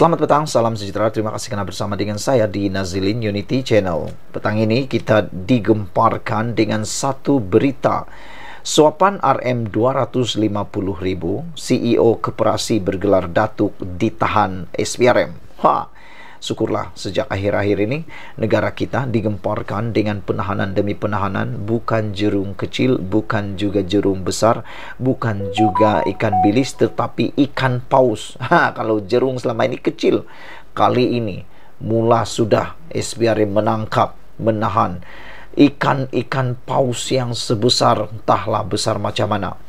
Selamat petang, salam sejahtera. Terima kasih kena bersama dengan saya di Nazilin Unity Channel. Petang ini kita digemparkan dengan satu berita. Suapan RM250,000, CEO Keperasi bergelar Datuk ditahan SPRM. Ha syukurlah sejak akhir-akhir ini negara kita digemparkan dengan penahanan demi penahanan bukan jerung kecil bukan juga jerung besar bukan juga ikan bilis tetapi ikan paus ha, kalau jerung selama ini kecil kali ini mula sudah SBR menangkap menahan ikan-ikan paus yang sebesar entahlah besar macam mana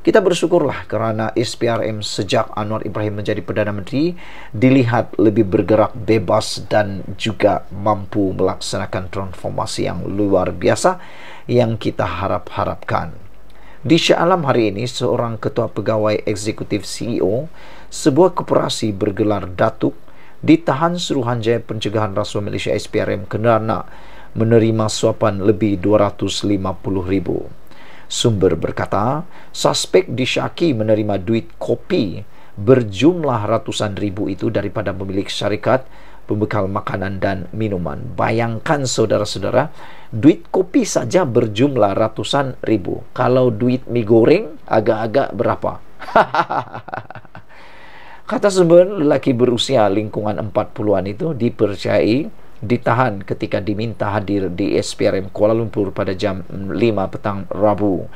kita bersyukurlah kerana SPRM sejak Anwar Ibrahim menjadi Perdana Menteri dilihat lebih bergerak bebas dan juga mampu melaksanakan transformasi yang luar biasa yang kita harap-harapkan. Di Shah hari ini, seorang ketua pegawai eksekutif CEO, sebuah koperasi bergelar Datuk, ditahan Suruhanjaya Pencegahan Rasuah Malaysia SPRM kerana menerima suapan lebih 250 ribu. Sumber berkata, suspek disyaki menerima duit kopi berjumlah ratusan ribu itu daripada pemilik syarikat pembekal makanan dan minuman. Bayangkan saudara-saudara, duit kopi saja berjumlah ratusan ribu. Kalau duit mie goreng, agak-agak berapa? Kata sumber lelaki berusia lingkungan empat puluhan itu dipercayai ditahan ketika diminta hadir di SPRM Kuala Lumpur pada jam 5 petang Rabu.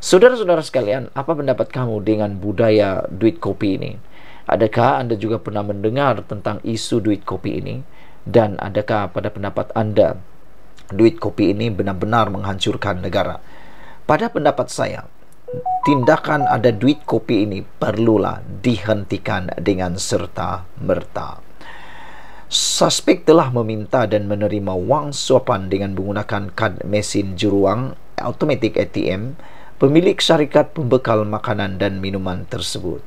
Saudara-saudara sekalian, apa pendapat kamu dengan budaya duit kopi ini? Adakah Anda juga pernah mendengar tentang isu duit kopi ini? Dan adakah pada pendapat Anda, duit kopi ini benar-benar menghancurkan negara? Pada pendapat saya, tindakan ada duit kopi ini perlulah dihentikan dengan serta merta suspek telah meminta dan menerima wang suapan dengan menggunakan kad mesin juruang automatic ATM pemilik syarikat pembekal makanan dan minuman tersebut.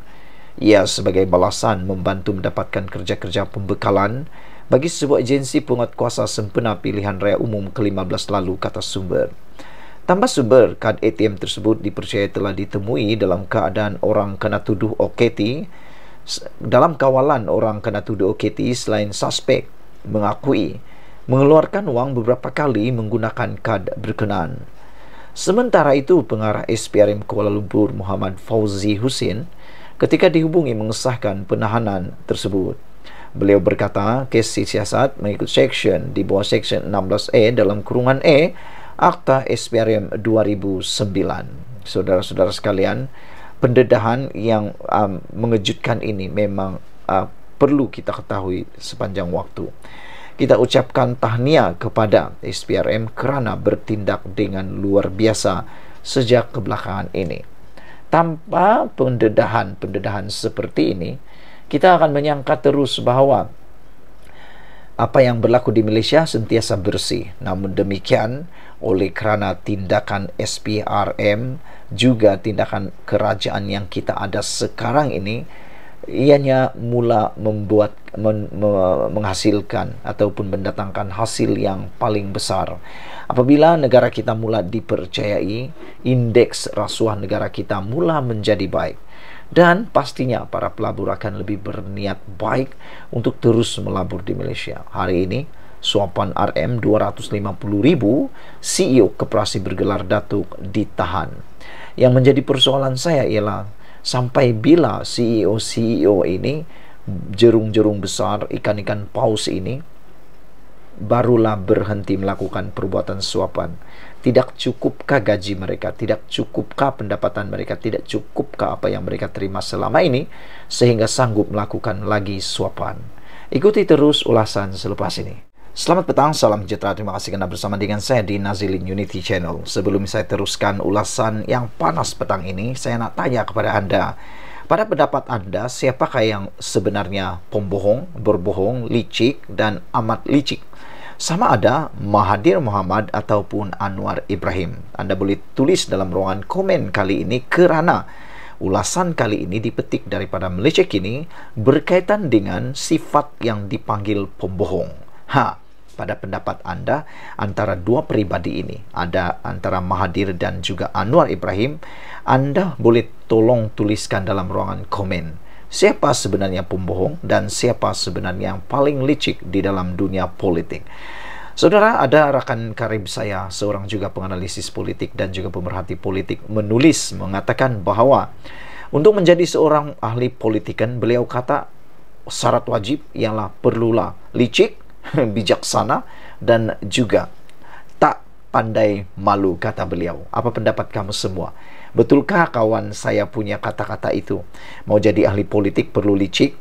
Ia sebagai balasan membantu mendapatkan kerja-kerja pembekalan bagi sebuah agensi kuasa sempena pilihan raya umum ke-15 lalu kata sumber. Tambah sumber, kad ATM tersebut dipercayai telah ditemui dalam keadaan orang kena tuduh OKT dalam kawalan orang kena tuduh OKT selain suspek mengakui mengeluarkan wang beberapa kali menggunakan kad berkenaan. Sementara itu, pengarah SPRM Kuala Lumpur Muhammad Fauzi Husin ketika dihubungi mengesahkan penahanan tersebut. Beliau berkata, kes siasat mengikut seksyen di bawah seksyen 16A e dalam kurungan E Akta SPRM 2009. Saudara-saudara sekalian, pendedahan yang um, mengejutkan ini memang uh, perlu kita ketahui sepanjang waktu. Kita ucapkan tahniah kepada SPRM kerana bertindak dengan luar biasa sejak kebelakangan ini. Tanpa pendedahan-pendedahan seperti ini, kita akan menyangka terus bahawa apa yang berlaku di Malaysia sentiasa bersih. Namun demikian, oleh kerana tindakan SPRM juga tindakan kerajaan yang kita ada sekarang ini ianya mula membuat men, me, menghasilkan ataupun mendatangkan hasil yang paling besar. Apabila negara kita mula dipercayai, indeks rasuah negara kita mula menjadi baik. Dan pastinya para pelabur akan lebih berniat baik untuk terus melabur di Malaysia. Hari ini, suapan RM 250.000 CEO Koperasi bergelar Datuk ditahan. Yang menjadi persoalan saya ialah sampai bila CEO-CEO e ini jerung-jerung besar, ikan-ikan paus ini barulah berhenti melakukan perbuatan suapan tidak cukupkah gaji mereka? Tidak cukupkah pendapatan mereka? Tidak cukupkah apa yang mereka terima selama ini sehingga sanggup melakukan lagi suapan? Ikuti terus ulasan selepas ini. Selamat petang, salam sejahtera. Terima kasih karena bersama dengan saya di Nazilin Unity Channel. Sebelum saya teruskan ulasan yang panas petang ini, saya nak tanya kepada Anda. Pada pendapat Anda, siapakah yang sebenarnya pembohong, berbohong, licik, dan amat licik? sama ada Mahathir Muhammad ataupun Anwar Ibrahim. Anda boleh tulis dalam ruangan komen kali ini kerana ulasan kali ini dipetik daripada Malaysia Kini berkaitan dengan sifat yang dipanggil pembohong. Ha, pada pendapat anda antara dua peribadi ini ada antara Mahathir dan juga Anwar Ibrahim anda boleh tolong tuliskan dalam ruangan komen. siapa sebenarnya pembohong dan siapa sebenarnya yang paling licik di dalam dunia politik. Saudara, ada rekan karib saya, seorang juga penganalisis politik dan juga pemerhati politik, menulis mengatakan bahwa untuk menjadi seorang ahli politikan, beliau kata syarat wajib ialah perlulah licik, bijaksana, dan juga tak pandai malu, kata beliau. Apa pendapat kamu semua? Betulkah kawan saya punya kata-kata itu? Mau jadi ahli politik perlu licik,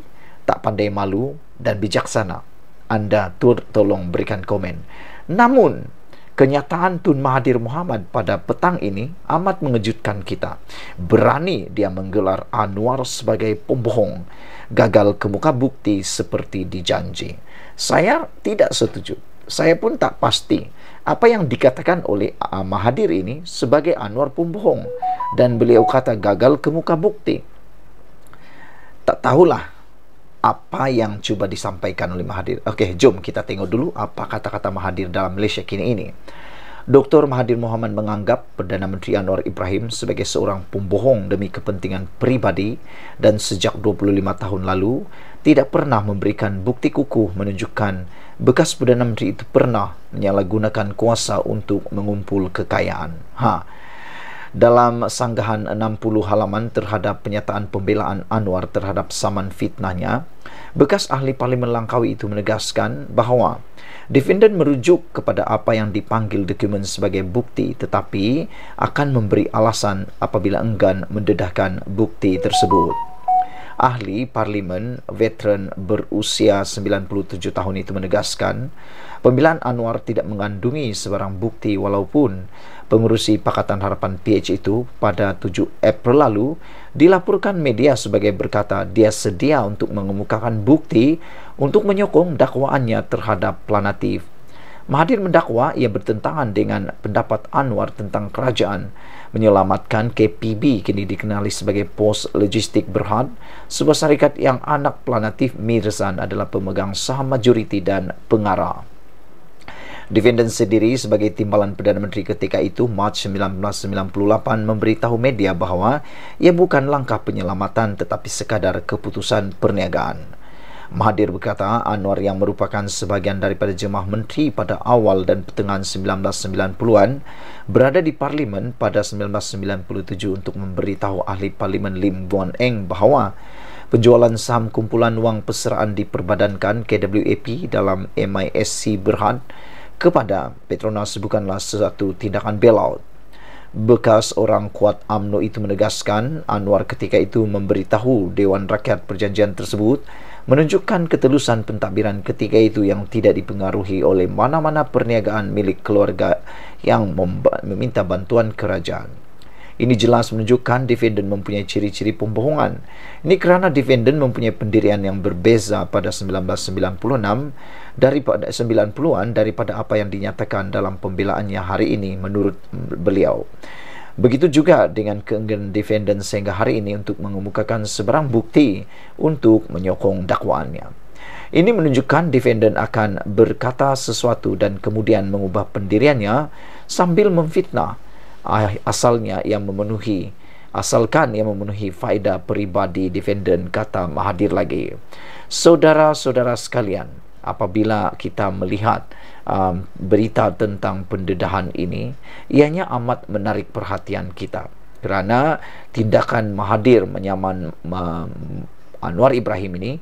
tak pandai malu, dan bijaksana. Anda tur tolong berikan komen. Namun, kenyataan Tun Mahathir Muhammad pada petang ini amat mengejutkan kita. Berani dia menggelar Anwar sebagai pembohong, gagal ke muka bukti seperti dijanji. Saya tidak setuju. Saya pun tak pasti apa yang dikatakan oleh uh, Mahathir ini sebagai Anwar pembohong dan beliau kata gagal kemuka bukti. Tak tahulah apa yang cuba disampaikan oleh Mahadir. Oke, okay, jom kita tengok dulu apa kata-kata Mahadir dalam Malaysia kini ini. Dr. Mahathir Mohamad menganggap Perdana Menteri Anwar Ibrahim sebagai seorang pembohong demi kepentingan pribadi dan sejak 25 tahun lalu tidak pernah memberikan bukti kukuh menunjukkan bekas Perdana Menteri itu pernah menyalahgunakan kuasa untuk mengumpul kekayaan. Ha. Dalam sanggahan 60 halaman terhadap penyataan pembelaan Anwar terhadap saman fitnahnya, bekas ahli parlimen Langkawi itu menegaskan bahawa defendant merujuk kepada apa yang dipanggil dokumen sebagai bukti tetapi akan memberi alasan apabila enggan mendedahkan bukti tersebut ahli parlimen veteran berusia 97 tahun itu menegaskan pemilihan Anwar tidak mengandungi sebarang bukti walaupun pengurusi Pakatan Harapan PH itu pada 7 April lalu dilaporkan media sebagai berkata dia sedia untuk mengemukakan bukti untuk menyokong dakwaannya terhadap planatif. Mahathir mendakwa ia bertentangan dengan pendapat Anwar tentang kerajaan menyelamatkan KPB kini dikenali sebagai Pos Logistik Berhad sebuah syarikat yang anak planatif Mirzan adalah pemegang saham majoriti dan pengarah. Dividen sendiri sebagai timbalan Perdana Menteri ketika itu Mac 1998 memberitahu media bahawa ia bukan langkah penyelamatan tetapi sekadar keputusan perniagaan. Mahathir berkata Anwar yang merupakan sebahagian daripada jemaah menteri pada awal dan pertengahan 1990-an berada di parlimen pada 1997 untuk memberitahu ahli parlimen Lim Guan Eng bahawa penjualan saham kumpulan wang peseraan diperbadankan KWAP dalam MISC Berhad kepada Petronas bukanlah sesuatu tindakan bailout. Bekas orang kuat AMNO itu menegaskan Anwar ketika itu memberitahu Dewan Rakyat perjanjian tersebut menunjukkan ketelusan pentadbiran ketiga itu yang tidak dipengaruhi oleh mana-mana perniagaan milik keluarga yang meminta bantuan kerajaan. Ini jelas menunjukkan dividen mempunyai ciri-ciri pembohongan. Ini kerana dividen mempunyai pendirian yang berbeza pada 1996 daripada 90-an daripada apa yang dinyatakan dalam pembelaannya hari ini menurut beliau. Begitu juga dengan keengganan defendant sehingga hari ini untuk mengemukakan sebarang bukti untuk menyokong dakwaannya. Ini menunjukkan defendant akan berkata sesuatu dan kemudian mengubah pendiriannya sambil memfitnah ah, asalnya yang memenuhi asalkan yang memenuhi faedah peribadi defendant kata mahadir lagi. Saudara-saudara sekalian, apabila kita melihat um, berita tentang pendedahan ini ianya amat menarik perhatian kita kerana tindakan Mahathir menyaman uh, Anwar Ibrahim ini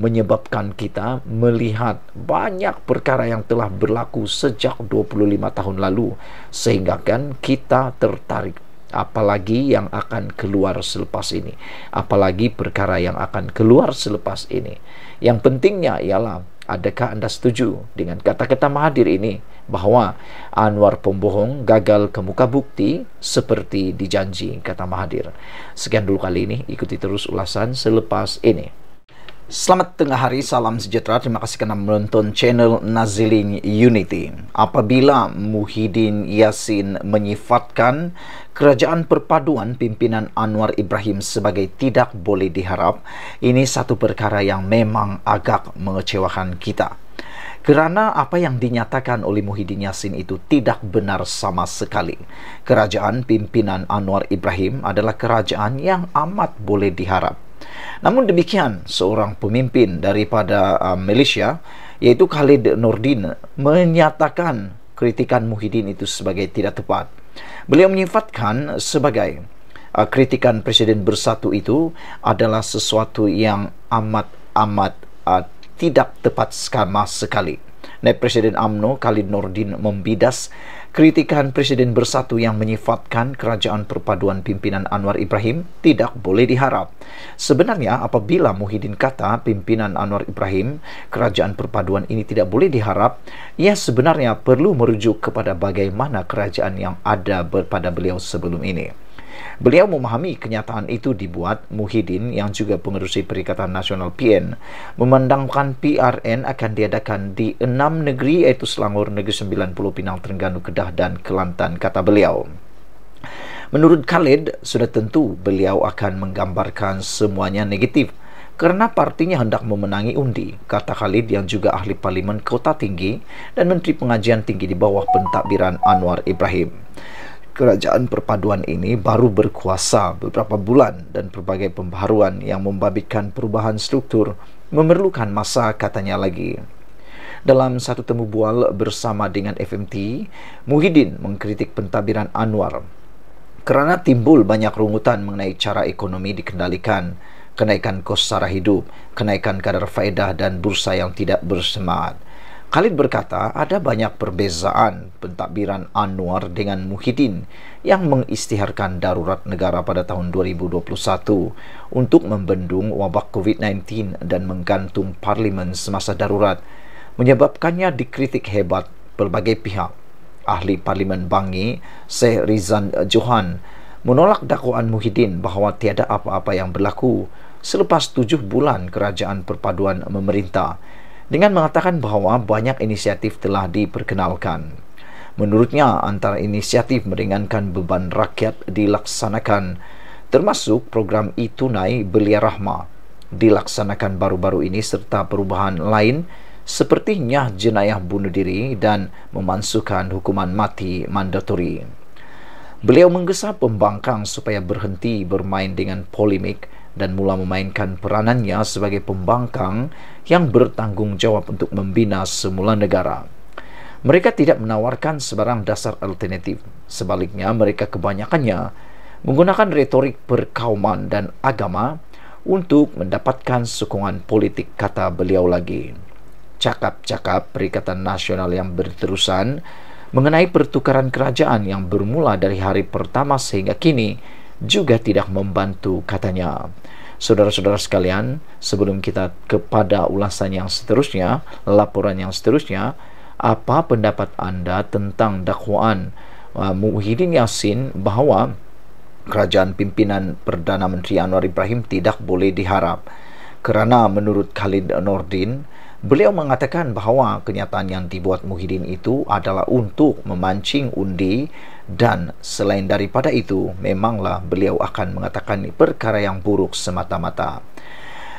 menyebabkan kita melihat banyak perkara yang telah berlaku sejak 25 tahun lalu sehingga kan kita tertarik apalagi yang akan keluar selepas ini apalagi perkara yang akan keluar selepas ini yang pentingnya ialah Adakah anda setuju dengan kata-kata Mahathir ini bahawa Anwar pembohong gagal ke muka bukti seperti dijanji kata Mahathir. Sekian dulu kali ini, ikuti terus ulasan selepas ini. Selamat tengah hari, salam sejahtera. Terima kasih kerana menonton channel Nazilin Unity. Apabila Muhyiddin Yassin menyifatkan kerajaan perpaduan pimpinan Anwar Ibrahim sebagai tidak boleh diharap, ini satu perkara yang memang agak mengecewakan kita. Kerana apa yang dinyatakan oleh Muhyiddin Yassin itu tidak benar sama sekali. Kerajaan pimpinan Anwar Ibrahim adalah kerajaan yang amat boleh diharap. Namun demikian, seorang pemimpin daripada uh, Malaysia iaitu Khalid Nordin menyatakan kritikan Muhyiddin itu sebagai tidak tepat. Beliau menyifatkan sebagai uh, kritikan Presiden Bersatu itu adalah sesuatu yang amat-amat uh, tidak tepat sekali. Naib Presiden AMNO Khalid Nordin membidas Kritikan Presiden Bersatu yang menyifatkan kerajaan perpaduan pimpinan Anwar Ibrahim tidak boleh diharap. Sebenarnya apabila Muhyiddin kata pimpinan Anwar Ibrahim kerajaan perpaduan ini tidak boleh diharap, ia sebenarnya perlu merujuk kepada bagaimana kerajaan yang ada pada beliau sebelum ini. Beliau memahami kenyataan itu dibuat Muhyiddin yang juga pengerusi Perikatan Nasional PN memandangkan PRN akan diadakan di enam negeri iaitu Selangor, Negeri Sembilan Puluh, Pinang, Terengganu, Kedah dan Kelantan kata beliau. Menurut Khalid, sudah tentu beliau akan menggambarkan semuanya negatif kerana partinya hendak memenangi undi, kata Khalid yang juga ahli parlimen kota tinggi dan menteri pengajian tinggi di bawah pentadbiran Anwar Ibrahim kerajaan perpaduan ini baru berkuasa beberapa bulan dan berbagai pembaharuan yang membabitkan perubahan struktur memerlukan masa katanya lagi. Dalam satu temu bual bersama dengan FMT, Muhyiddin mengkritik pentadbiran Anwar kerana timbul banyak rungutan mengenai cara ekonomi dikendalikan, kenaikan kos sara hidup, kenaikan kadar faedah dan bursa yang tidak bersemangat. Khalid berkata, ada banyak perbezaan pentadbiran Anwar dengan Muhyiddin yang mengistiharkan darurat negara pada tahun 2021 untuk membendung wabak COVID-19 dan menggantung parlimen semasa darurat menyebabkannya dikritik hebat pelbagai pihak. Ahli Parlimen Bangi, Syekh Rizan Johan, menolak dakwaan Muhyiddin bahawa tiada apa-apa yang berlaku selepas tujuh bulan kerajaan perpaduan memerintah dengan mengatakan bahawa banyak inisiatif telah diperkenalkan. Menurutnya, antara inisiatif meringankan beban rakyat dilaksanakan, termasuk program e-tunai Belia Rahma, dilaksanakan baru-baru ini serta perubahan lain sepertinya jenayah bunuh diri dan memansuhkan hukuman mati mandatori. Beliau menggesa pembangkang supaya berhenti bermain dengan polemik dan mula memainkan peranannya sebagai pembangkang yang bertanggungjawab untuk membina semula negara. Mereka tidak menawarkan sebarang dasar alternatif. Sebaliknya, mereka kebanyakannya menggunakan retorik perkauman dan agama untuk mendapatkan sokongan politik, kata beliau lagi. Cakap-cakap Perikatan Nasional yang berterusan mengenai pertukaran kerajaan yang bermula dari hari pertama sehingga kini juga tidak membantu katanya. Saudara-saudara sekalian, sebelum kita kepada ulasan yang seterusnya, laporan yang seterusnya, apa pendapat Anda tentang dakwaan uh, Muhyiddin Yassin bahawa kerajaan pimpinan Perdana Menteri Anwar Ibrahim tidak boleh diharap? Kerana menurut Khalid Nordin, beliau mengatakan bahawa kenyataan yang dibuat Muhyiddin itu adalah untuk memancing undi dan selain daripada itu memanglah beliau akan mengatakan perkara yang buruk semata-mata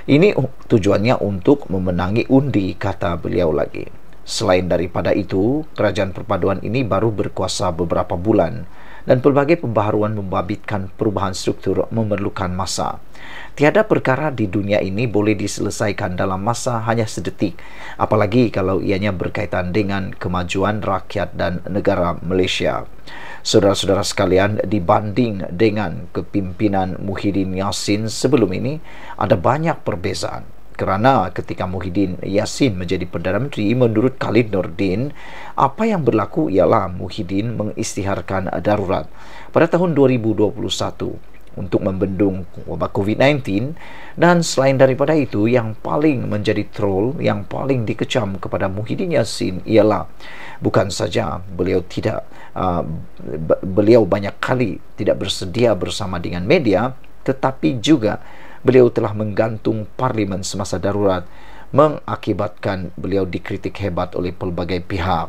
ini tujuannya untuk memenangi undi kata beliau lagi selain daripada itu kerajaan perpaduan ini baru berkuasa beberapa bulan dan pelbagai pembaharuan membabitkan perubahan struktur memerlukan masa Tiada perkara di dunia ini boleh diselesaikan dalam masa hanya sedetik, apalagi kalau ianya berkaitan dengan kemajuan rakyat dan negara Malaysia. Saudara-saudara sekalian, dibanding dengan kepimpinan Muhyiddin Yassin sebelum ini, ada banyak perbezaan kerana ketika Muhyiddin Yassin menjadi Perdana Menteri menurut Khalid Nordin apa yang berlaku ialah Muhyiddin mengistiharkan darurat pada tahun 2021 untuk membendung wabak COVID-19 dan selain daripada itu yang paling menjadi troll yang paling dikecam kepada Muhyiddin Yassin ialah bukan saja beliau tidak uh, beliau banyak kali tidak bersedia bersama dengan media tetapi juga beliau telah menggantung parlimen semasa darurat mengakibatkan beliau dikritik hebat oleh pelbagai pihak.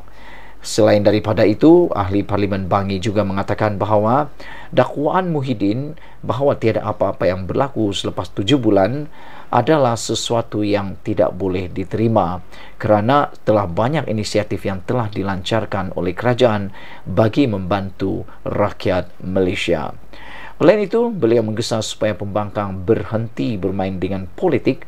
Selain daripada itu, ahli Parlimen Bangi juga mengatakan bahawa dakwaan Muhyiddin bahawa tiada apa-apa yang berlaku selepas tujuh bulan adalah sesuatu yang tidak boleh diterima kerana telah banyak inisiatif yang telah dilancarkan oleh kerajaan bagi membantu rakyat Malaysia. Selain itu, beliau menggesa supaya pembangkang berhenti bermain dengan politik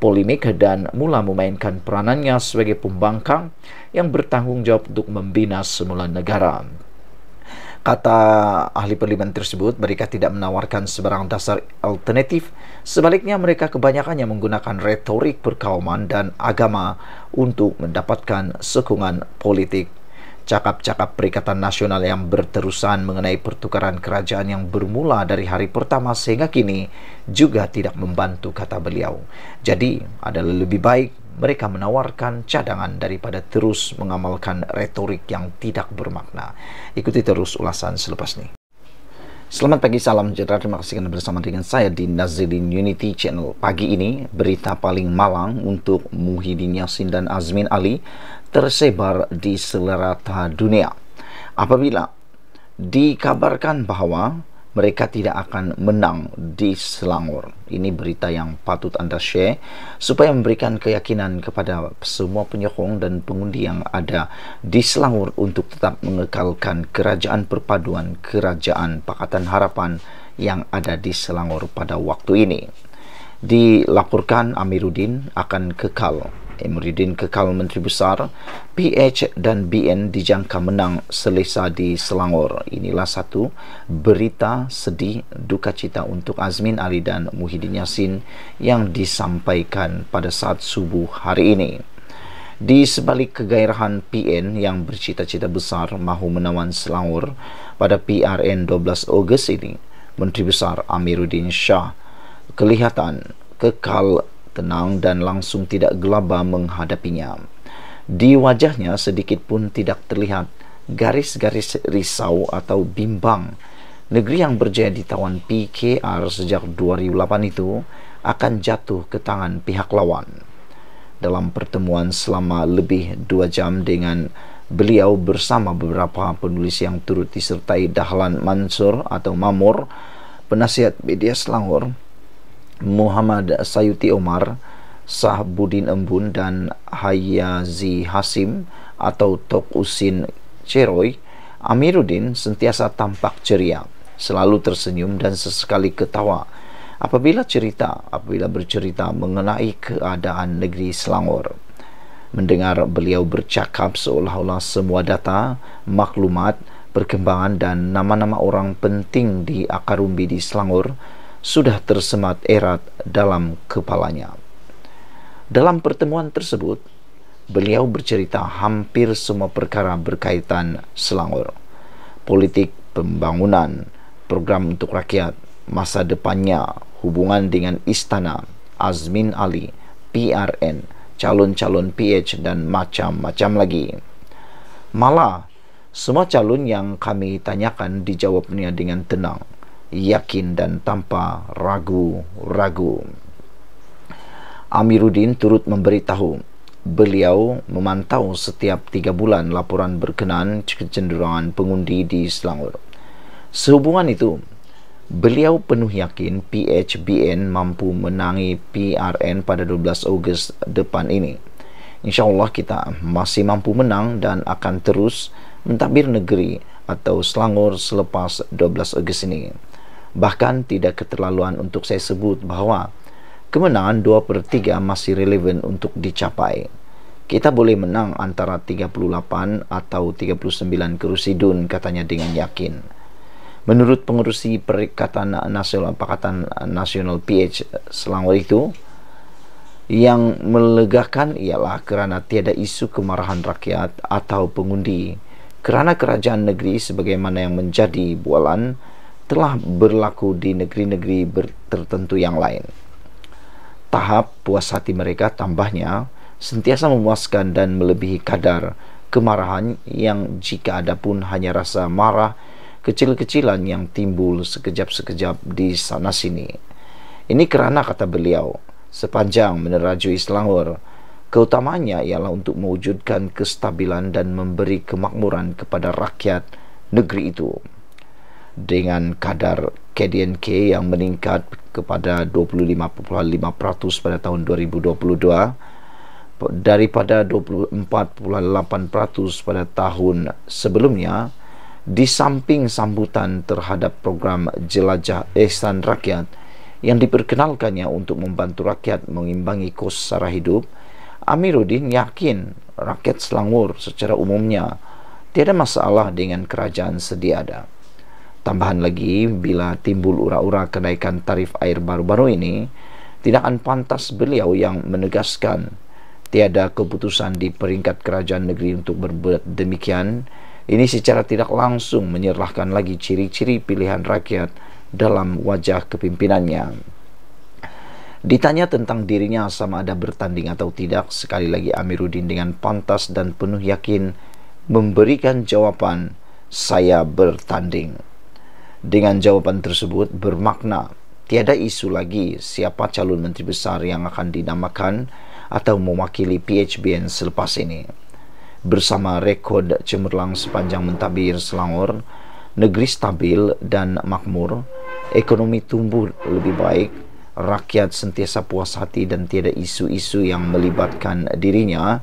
polemik dan mula memainkan peranannya sebagai pembangkang yang bertanggungjawab untuk membina semula negara. Kata ahli parlimen tersebut, mereka tidak menawarkan sebarang dasar alternatif. Sebaliknya, mereka kebanyakannya menggunakan retorik perkauman dan agama untuk mendapatkan sokongan politik cakap-cakap Perikatan Nasional yang berterusan mengenai pertukaran kerajaan yang bermula dari hari pertama sehingga kini juga tidak membantu kata beliau. Jadi adalah lebih baik mereka menawarkan cadangan daripada terus mengamalkan retorik yang tidak bermakna. Ikuti terus ulasan selepas ini. Selamat pagi, salam sejahtera. Terima kasih kerana bersama dengan saya di Nazirin Unity Channel. Pagi ini, berita paling malang untuk Muhyiddin Yassin dan Azmin Ali tersebar di selerata dunia apabila dikabarkan bahawa mereka tidak akan menang di Selangor. Ini berita yang patut anda share supaya memberikan keyakinan kepada semua penyokong dan pengundi yang ada di Selangor untuk tetap mengekalkan kerajaan perpaduan kerajaan Pakatan Harapan yang ada di Selangor pada waktu ini. Dilaporkan Amiruddin akan kekal Emiruddin kekal Menteri Besar, PH dan BN dijangka menang selesa di Selangor. Inilah satu berita sedih duka cita untuk Azmin Ali dan Muhyiddin Yassin yang disampaikan pada saat subuh hari ini. Di sebalik kegairahan PN yang bercita-cita besar mahu menawan Selangor pada PRN 12 Ogos ini, Menteri Besar Amiruddin Shah kelihatan kekal tenang dan langsung tidak gelabah menghadapinya. Di wajahnya sedikit pun tidak terlihat garis-garis risau atau bimbang. Negeri yang berjaya ditawan PKR sejak 2008 itu akan jatuh ke tangan pihak lawan. Dalam pertemuan selama lebih dua jam dengan beliau bersama beberapa penulis yang turut disertai Dahlan Mansur atau Mamur, penasihat media Selangor, Muhammad Sayuti Omar, Sahbudin Embun dan Hayazi Hasim atau Tok Usin Ceroy, Amiruddin sentiasa tampak ceria, selalu tersenyum dan sesekali ketawa. Apabila cerita, apabila bercerita mengenai keadaan negeri Selangor, mendengar beliau bercakap seolah-olah semua data, maklumat, perkembangan dan nama-nama orang penting di akar umbi di Selangor sudah tersemat erat dalam kepalanya. Dalam pertemuan tersebut, beliau bercerita hampir semua perkara berkaitan Selangor. Politik pembangunan, program untuk rakyat, masa depannya, hubungan dengan istana, Azmin Ali, PRN, calon-calon PH dan macam-macam lagi. Malah, semua calon yang kami tanyakan dijawabnya dengan tenang yakin dan tanpa ragu-ragu. Amiruddin turut memberitahu beliau memantau setiap tiga bulan laporan berkenaan kecenderungan pengundi di Selangor. Sehubungan itu, beliau penuh yakin PHBN mampu menangi PRN pada 12 Ogos depan ini. InsyaAllah kita masih mampu menang dan akan terus mentadbir negeri atau Selangor selepas 12 Ogos ini. Bahkan tidak keterlaluan untuk saya sebut bahawa kemenangan 2 per 3 masih relevan untuk dicapai. Kita boleh menang antara 38 atau 39 kerusi dun katanya dengan yakin. Menurut pengurusi Perikatan Nasional Pakatan Nasional PH Selangor itu, yang melegakan ialah kerana tiada isu kemarahan rakyat atau pengundi kerana kerajaan negeri sebagaimana yang menjadi bualan telah berlaku di negeri-negeri tertentu yang lain. Tahap puas hati mereka tambahnya sentiasa memuaskan dan melebihi kadar kemarahan yang jika ada pun hanya rasa marah kecil-kecilan yang timbul sekejap-sekejap di sana sini. Ini kerana kata beliau, sepanjang meneraju Selangor, keutamanya ialah untuk mewujudkan kestabilan dan memberi kemakmuran kepada rakyat negeri itu dengan kadar KDNK yang meningkat kepada 25.5% pada tahun 2022 daripada 24.8% pada tahun sebelumnya di samping sambutan terhadap program jelajah ihsan rakyat yang diperkenalkannya untuk membantu rakyat mengimbangi kos sara hidup Amiruddin yakin rakyat Selangor secara umumnya tiada masalah dengan kerajaan sedia ada Tambahan lagi, bila timbul ura-ura kenaikan tarif air baru-baru ini, tindakan pantas beliau yang menegaskan tiada keputusan di peringkat kerajaan negeri untuk berbuat demikian. Ini secara tidak langsung menyerahkan lagi ciri-ciri pilihan rakyat dalam wajah kepimpinannya. Ditanya tentang dirinya sama ada bertanding atau tidak, sekali lagi Amiruddin dengan pantas dan penuh yakin memberikan jawaban, "Saya bertanding." dengan jawapan tersebut bermakna tiada isu lagi siapa calon menteri besar yang akan dinamakan atau mewakili PHBN selepas ini. Bersama rekod cemerlang sepanjang mentabir Selangor, negeri stabil dan makmur, ekonomi tumbuh lebih baik, rakyat sentiasa puas hati dan tiada isu-isu yang melibatkan dirinya,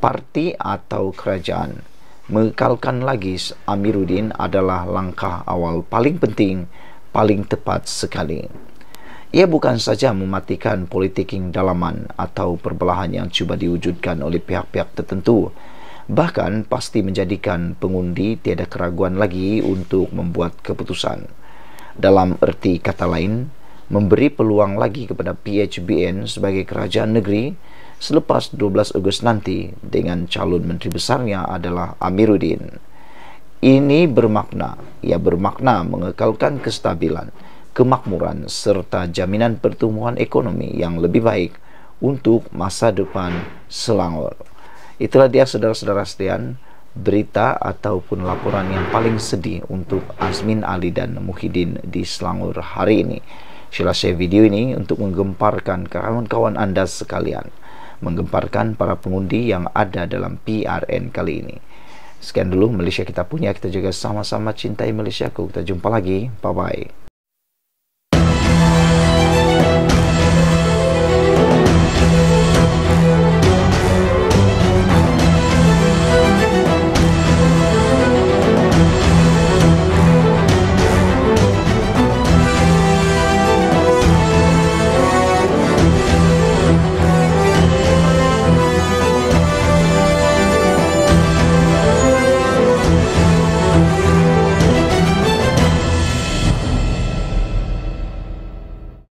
parti atau kerajaan mengekalkan lagi Amiruddin adalah langkah awal paling penting, paling tepat sekali. Ia bukan saja mematikan politiking dalaman atau perbelahan yang cuba diwujudkan oleh pihak-pihak tertentu, bahkan pasti menjadikan pengundi tiada keraguan lagi untuk membuat keputusan. Dalam erti kata lain, memberi peluang lagi kepada PHBN sebagai kerajaan negeri selepas 12 Ogos nanti dengan calon menteri besarnya adalah Amiruddin. Ini bermakna, ia bermakna mengekalkan kestabilan, kemakmuran serta jaminan pertumbuhan ekonomi yang lebih baik untuk masa depan Selangor. Itulah dia saudara-saudara setian, berita ataupun laporan yang paling sedih untuk Azmin Ali dan Muhyiddin di Selangor hari ini. Sila share video ini untuk menggemparkan kawan-kawan anda sekalian menggemparkan para pengundi yang ada dalam PRN kali ini. Sekian dulu Malaysia kita punya, kita juga sama-sama cintai Malaysia. Kita jumpa lagi. Bye-bye.